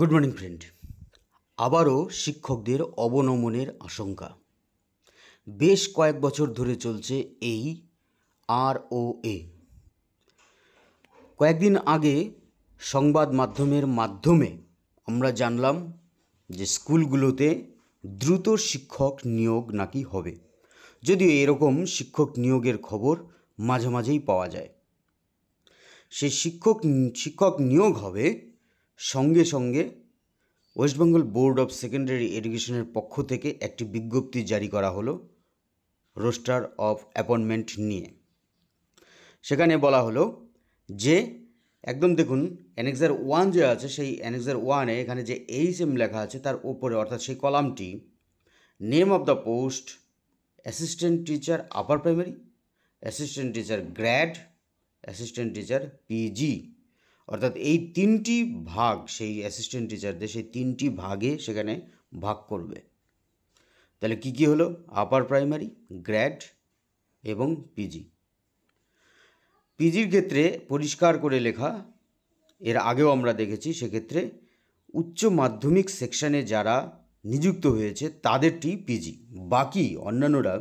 good morning friend আবারও শিক্ষকদের অবনমনের আশঙ্কা বেশ কয়েক বছর ধরে চলছে এই আর ও এ কয়েকদিন আগে সংবাদ মাধ্যমের মাধ্যমে আমরা জানলাম যে স্কুলগুলোতে দ্রুত শিক্ষক নিয়োগ নাকি হবে যদিও এরকম শিক্ষক নিয়োগের খবর মাঝে মাঝেই পাওয়া যায় সে শিক্ষক শিক্ষক নিয়োগ হবে সঙ্গে সঙ্গে ওয়েস্টবেঙ্গল বোর্ড অফ সেকেন্ডারি এডুকেশনের পক্ষ থেকে একটি বিজ্ঞপ্তি জারি করা হলো রোস্টার অফ অ্যাপয়েন্টমেন্ট নিয়ে সেখানে বলা হলো যে একদম দেখুন অ্যানেক্সার ওয়ান যে আছে সেই অ্যানেক্সার ওয়ানে এখানে যে এইচ এম লেখা আছে তার ওপরে অর্থাৎ সেই কলামটি name of the post assistant teacher upper primary assistant teacher grad assistant teacher PG অর্থাৎ এই তিনটি ভাগ সেই অ্যাসিস্ট্যান্ট টিচারদের সেই তিনটি ভাগে সেখানে ভাগ করবে তাহলে কি কি হলো আপার প্রাইমারি গ্র্যাড এবং পিজি পিজির ক্ষেত্রে পরিষ্কার করে লেখা এর আগেও আমরা দেখেছি সেক্ষেত্রে উচ্চ মাধ্যমিক সেকশানে যারা নিযুক্ত হয়েছে তাদেরটি পিজি বাকি অন্যান্যরা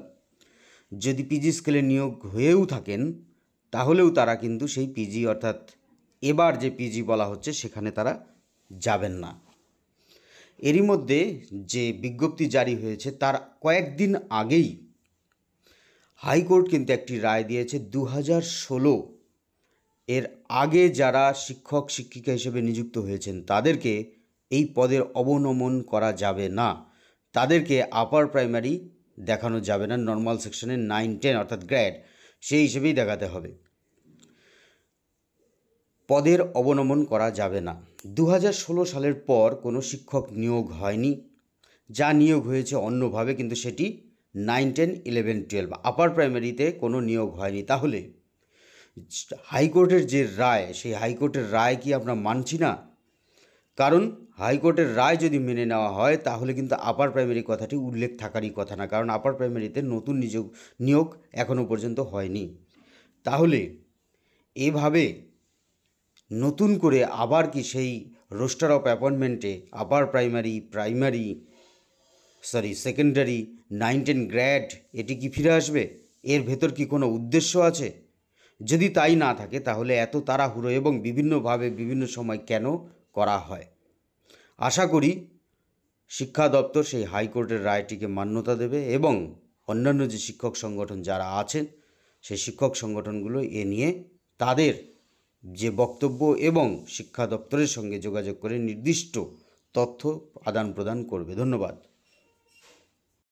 যদি পিজি স্কেলে নিয়োগ হয়েও থাকেন তাহলেও তারা কিন্তু সেই পিজি অর্থাৎ এবার যে পিজি বলা হচ্ছে সেখানে তারা যাবেন না এরই মধ্যে যে বিজ্ঞপ্তি জারি হয়েছে তার কয়েকদিন আগেই হাইকোর্ট কিন্তু একটি রায় দিয়েছে দু ষোলো এর আগে যারা শিক্ষক শিক্ষিকা হিসেবে নিযুক্ত হয়েছেন তাদেরকে এই পদের অবনমন করা যাবে না তাদেরকে আপার প্রাইমারি দেখানো যাবে না নর্মাল সেকশনের নাইন টেন অর্থাৎ গ্র্যাড সেই হিসেবেই দেখাতে হবে পদের অবনমন করা যাবে না দু সালের পর কোনো শিক্ষক নিয়োগ হয়নি যা নিয়োগ হয়েছে অন্যভাবে কিন্তু সেটি nine ten eleven twelve upper প্রাইমারিতে কোনো নিয়োগ হয়নি তাহলে হাইকোর্টের যে রায় সেই হাইকোর্টের রায় কি আমরা মানছি না কারণ হাইকোর্টের রায় যদি মেনে নেওয়া হয় তাহলে কিন্তু আপার প্রাইমারি কথাটি উল্লেখ থাকারই কথা না কারণ আপার প্রাইমারিতে নতুন নিযোগ নিয়োগ এখনও পর্যন্ত হয়নি তাহলে এভাবে নতুন করে আবার কি সেই রোস্টার অফ অ্যাপয়েন্টমেন্টে আবার primary primary sorry secondary nine ten grad এটি কি ফিরে আসবে এর ভেতর কি কোনো উদ্দেশ্য আছে যদি তাই না থাকে তাহলে এত তাড়াহুড়ো এবং বিভিন্নভাবে বিভিন্ন সময় কেন করা হয় আশা করি শিক্ষা দপ্তর সেই হাইকোর্টের রায়টিকে মান্যতা দেবে এবং অন্যান্য যে শিক্ষক সংগঠন যারা আছেন সেই শিক্ষক সংগঠনগুলো এ নিয়ে তাদের যে বক্তব্য এবং শিক্ষা দপ্তরের সঙ্গে যোগাযোগ করে নির্দিষ্ট তথ্য আদান প্রদান করবে ধন্যবাদ